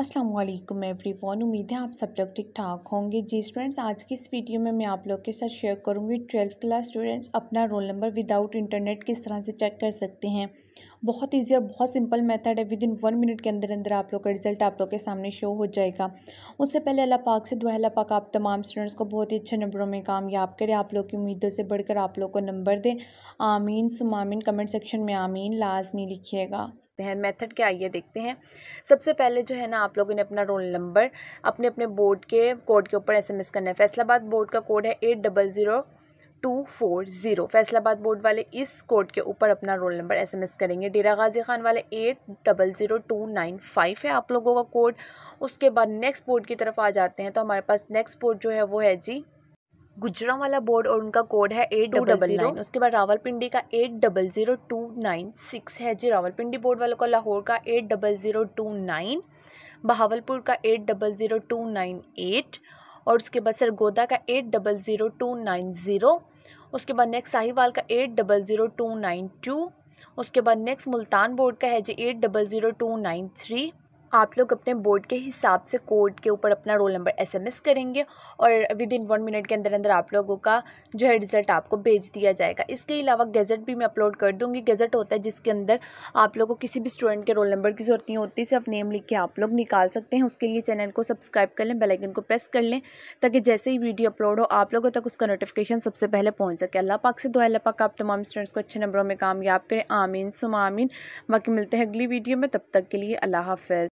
अस्सलाम वालेकुम एवरीवन उम्मीद है आप सब लोग ठीक ठाक होंगे जी स्टूडेंट्स आज की इस वीडियो में मैं आप लोग के साथ शेयर करूंगी ट्वेल्थ क्लास स्टूडेंट्स अपना रोल नंबर विदाउट इंटरनेट किस तरह से चेक कर सकते हैं बहुत ईजी और बहुत सिंपल मेथड है विद इन वन मिनट के अंदर अंदर आप लोग का रिजल्ट आप लोग के सामने शो हो जाएगा उससे पहले अल्लाह पाक से दुआ अल्लाह पाक आप तमाम स्टूडेंट्स को बहुत ही अच्छे नंबरों में कामयाब करे आप लोग की उम्मीदों से बढ़कर आप लोग को नंबर दें आमीन सुमामीन कमेंट सेक्शन में आमीन लाजमी लिखिएगा सकते हैं मेथड क्या आइए देखते हैं सबसे पहले जो है ना आप लोगों ने अपना रोल नंबर अपने अपने बोर्ड के कोड के ऊपर एसएमएस करना है फैसलाबाद बोर्ड का कोड है eight double zero two four zero Faisalabad board वाले इस कोड के ऊपर अपना रोल नंबर एसएमएस करेंगे डेरा गाजी खान वाले eight double zero two nine five है आप लोगों का कोड उसके बाद नेक्स्ट बोर्ड की तरफ आ जाते हैं तो हमारे पास नेक्स्ट बोर्ड जो है वो है जी गुजरा वाला बोर्ड और उनका कोड है एट टू डबल नाइन उसके बाद रावलपिंडी का eight double zero two nine six है जी रावलपिंडी बोर्ड वालों का लाहौर का eight double zero two nine Bahawalpur का eight double zero two nine eight और उसके बाद सरगोदा का eight double zero two nine zero उसके बाद नेक्स्ट साहिवाल का eight double zero two nine two उसके बाद नेक्स्ट मुल्तान बोर्ड का है जी eight double zero two nine three आप लोग अपने बोर्ड के हिसाब से कोड के ऊपर अपना रोल नंबर एसएमएस करेंगे और विद इन वन मिनट के अंदर अंदर आप लोगों का जो है रिज़ल्ट आपको भेज दिया जाएगा इसके अलावा गज़ेट भी मैं अपलोड कर दूँगी गज़ेट होता है जिसके अंदर आप लोगों को किसी भी स्टूडेंट के रोल नंबर की ज़रूरत नहीं होती सिर्फ नेम लिख के आप लोग निकाल सकते हैं उसके लिए चैनल को सब्सक्राइब कर लें बेलाइकन को प्रेस कर लें ताकि जैसे ही वीडियो अपलोड हो आप लोगों तक उसका नोटिफिकेशन सबसे पहले पहुँच सके अल्लाह पाक से दुआ पाक आप तमाम स्टूडेंट्स को अच्छे नंबरों में कामयाब करें आमीन सुमामीन बाकी मिलते हैं अगली वीडियो में तब तक के लिए अल्लाह हाफ